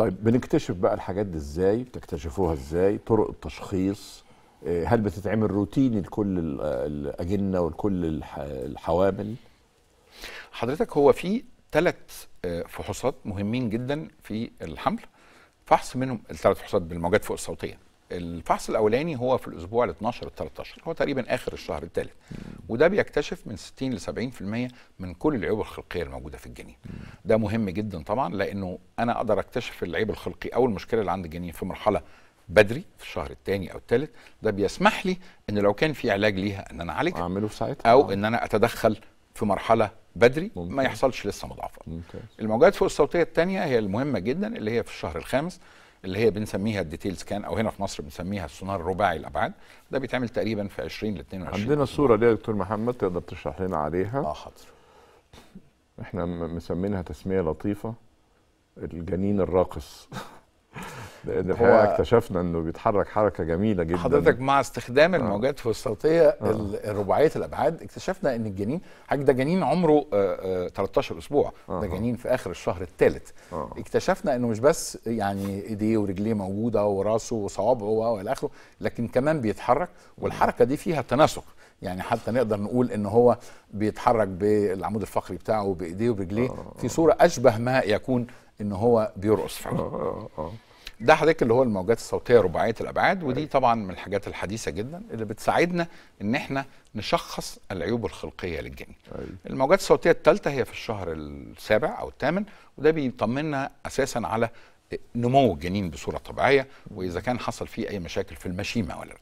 طيب بنكتشف بقى الحاجات دي ازاي بتكتشفوها ازاي طرق التشخيص آه، هل بتتعمل روتين لكل الاجنه ولكل الحوامل حضرتك هو في ثلاث آه، فحوصات مهمين جدا في الحمل فحص منهم الثلاث فحوصات بالموجات فوق الصوتيه الفحص الاولاني هو في الاسبوع ال 12 ال 13 هو تقريبا اخر الشهر الثالث وده بيكتشف من 60 ل 70% من كل العيوب الخلقيه الموجوده في الجنين ده مهم جدا طبعا لانه انا اقدر اكتشف العيب الخلقي او المشكله اللي عند الجنين في مرحله بدري في الشهر الثاني او الثالث ده بيسمح لي ان لو كان في علاج ليها ان انا اعالجها اعمله في ساعتها او آه. ان انا اتدخل في مرحله بدري ممكن. ما يحصلش لسه مضاعفات الموجات فوق الصوتيه الثانيه هي المهمه جدا اللي هي في الشهر الخامس اللي هي بنسميها الديتيل سكان او هنا في مصر بنسميها السونار رباعي الابعاد ده بيتعمل تقريبا في 20 ل 22 عندنا الصوره دي يا دكتور محمد تقدر تشرح لنا عليها اه حاضر احنا مسمينها تسميه لطيفه الجنين الراقص لان الحقيقه اكتشفنا انه بيتحرك حركه جميله جدا حضرتك مع استخدام آه. الموجات في الصوتيه آه. الرباعيه الابعاد اكتشفنا ان الجنين حاجه ده جنين عمره آه 13 آه، اسبوع آه. ده جنين في اخر الشهر الثالث آه. اكتشفنا انه مش بس يعني ايديه ورجليه موجوده وراسه وصوابعه والى اخره لكن كمان بيتحرك والحركه دي فيها تناسق يعني حتى نقدر نقول ان هو بيتحرك بالعمود الفقري بتاعه بايديه وبرجليه آه. في صوره اشبه ما يكون ان هو بيرقص فعلا ده حضرتك اللي هو الموجات الصوتيه رباعيه الابعاد ودي أيوة. طبعا من الحاجات الحديثه جدا اللي بتساعدنا ان احنا نشخص العيوب الخلقيه للجنين. أيوة. الموجات الصوتيه الثالثه هي في الشهر السابع او الثامن وده بيطمنا اساسا على نمو الجنين بصوره طبيعيه واذا كان حصل فيه اي مشاكل في المشيمه ولا لا.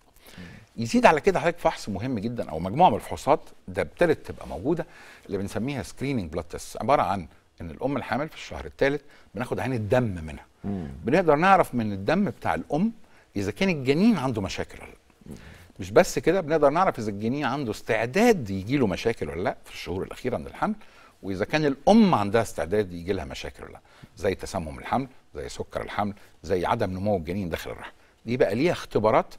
يزيد على كده حضرتك فحص مهم جدا او مجموعه من الفحوصات ده ابتدت تبقى موجوده اللي بنسميها سكريننج بلاد تيست عباره عن ان الام الحامل في الشهر الثالث بناخد عين الدم منها مم. بنقدر نعرف من الدم بتاع الام اذا كان الجنين عنده مشاكل ولا لا مش بس كده بنقدر نعرف اذا الجنين عنده استعداد يجي له مشاكل ولا لا في الشهور الاخيره من الحمل واذا كان الام عندها استعداد يجي لها مشاكل ولا لا زي تسمم الحمل زي سكر الحمل زي عدم نمو الجنين داخل الرحم دي بقى ليها اختبارات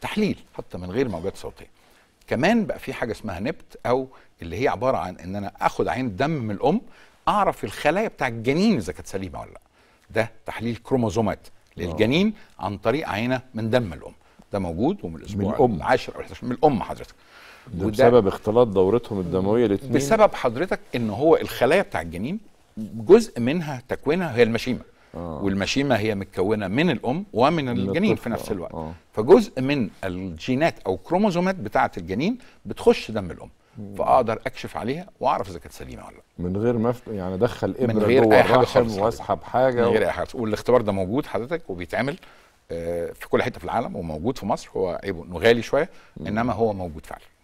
تحليل حتى من غير موجات صوتيه كمان بقى في حاجه اسمها نبت او اللي هي عباره عن ان انا اخد عين دم من الام اعرف الخلايا بتاع الجنين اذا كانت سليمه ولا لا ده تحليل كروموزومات للجنين عن طريق عينه من دم الام ده موجود ومن الاسبوع من الام 10 او 11 من الام حضرتك ده بسبب اختلاط دورتهم الدمويه الاثنين بسبب حضرتك ان هو الخلايا بتاع الجنين جزء منها تكوينها هي المشيمه آه. والمشيمه هي متكونه من الام ومن الجنين في نفس الوقت آه. فجزء من الجينات او كروموزومات بتاعه الجنين بتخش دم الام فاقدر اكشف عليها واعرف اذا كانت سليمه ولا لا من غير ما يعني ادخل ابره من حاجه واسحب حاجه من غير اي حاجه والاختبار ده موجود حضرتك وبيتعمل آه، في كل حته في العالم وموجود في مصر هو عيبه انه غالي شويه انما هو موجود فعلا